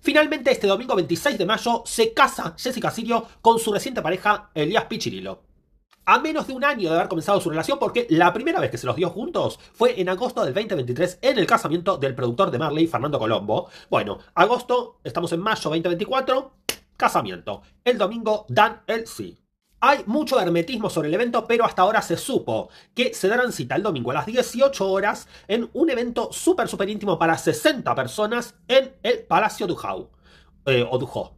Finalmente, este domingo 26 de mayo, se casa Jessica Sirio con su reciente pareja, Elías Pichirilo a menos de un año de haber comenzado su relación, porque la primera vez que se los dio juntos fue en agosto del 2023 en el casamiento del productor de Marley, Fernando Colombo. Bueno, agosto, estamos en mayo 2024, casamiento. El domingo dan el sí. Hay mucho hermetismo sobre el evento, pero hasta ahora se supo que se darán cita el domingo a las 18 horas en un evento súper, súper íntimo para 60 personas en el Palacio Dujau. Eh, o Dujó.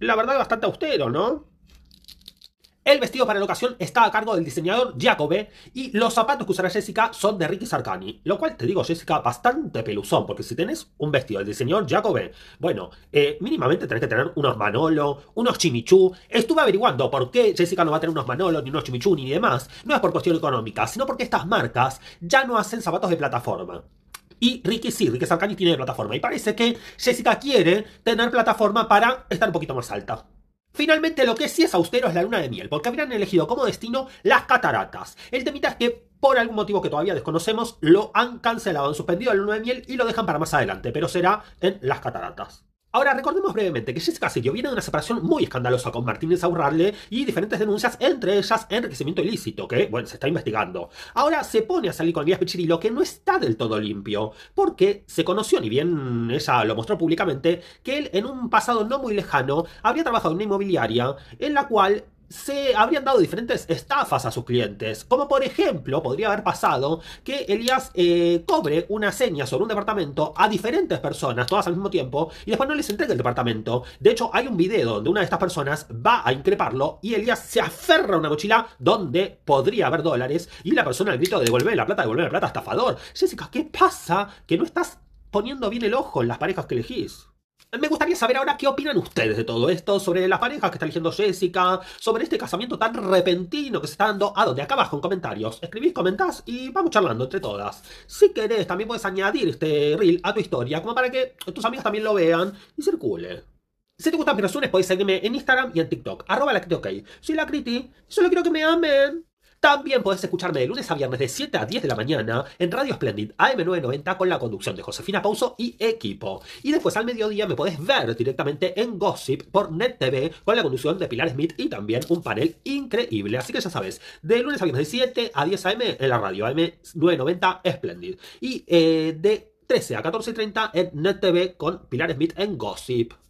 La verdad, bastante austero, ¿no? El vestido para la ocasión está a cargo del diseñador Jacobe y los zapatos que usará Jessica son de Ricky Sarcani. Lo cual te digo, Jessica, bastante peluzón, porque si tenés un vestido del diseñador Jacobe, bueno, eh, mínimamente tenés que tener unos Manolo, unos Chimichú. Estuve averiguando por qué Jessica no va a tener unos Manolo, ni unos Chimichú, ni demás. No es por cuestión económica, sino porque estas marcas ya no hacen zapatos de plataforma. Y Ricky sí, Ricky Sarcani tiene plataforma. Y parece que Jessica quiere tener plataforma para estar un poquito más alta. Finalmente, lo que sí es austero es la luna de miel, porque habrían elegido como destino las cataratas. El temita es que, por algún motivo que todavía desconocemos, lo han cancelado, han suspendido la luna de miel y lo dejan para más adelante, pero será en las cataratas. Ahora, recordemos brevemente que Jessica Sirio viene de una separación muy escandalosa con Martínez Aurrarle y diferentes denuncias, entre ellas enriquecimiento ilícito, que, bueno, se está investigando. Ahora se pone a salir con Elías Pichirilo, que no está del todo limpio, porque se conoció, ni bien ella lo mostró públicamente, que él en un pasado no muy lejano había trabajado en una inmobiliaria en la cual se habrían dado diferentes estafas a sus clientes. Como por ejemplo, podría haber pasado que Elías eh, cobre una seña sobre un departamento a diferentes personas, todas al mismo tiempo, y después no les entregue el departamento. De hecho, hay un video donde una de estas personas va a increparlo y Elías se aferra a una mochila donde podría haber dólares y la persona al grito de devolver la plata, devolver la plata, estafador. Jessica, ¿qué pasa? Que no estás poniendo bien el ojo en las parejas que elegís. Me gustaría saber ahora qué opinan ustedes de todo esto, sobre las parejas que está eligiendo Jessica, sobre este casamiento tan repentino que se está dando. ¿A donde Acá abajo en comentarios. Escribís, comentás y vamos charlando entre todas. Si querés, también puedes añadir este reel a tu historia, como para que tus amigos también lo vean y circule. Si te gustan mis razones, podéis seguirme en Instagram y en TikTok, arroba la criti ok. Soy la criti, solo quiero que me amen. También podés escucharme de lunes a viernes de 7 a 10 de la mañana en Radio Splendid AM990 con la conducción de Josefina Pauso y equipo. Y después al mediodía me podés ver directamente en Gossip por Net TV con la conducción de Pilar Smith y también un panel increíble. Así que ya sabes, de lunes a viernes de 7 a 10 AM en la radio AM990 Splendid. Y eh, de 13 a 14.30 en Net TV con Pilar Smith en Gossip.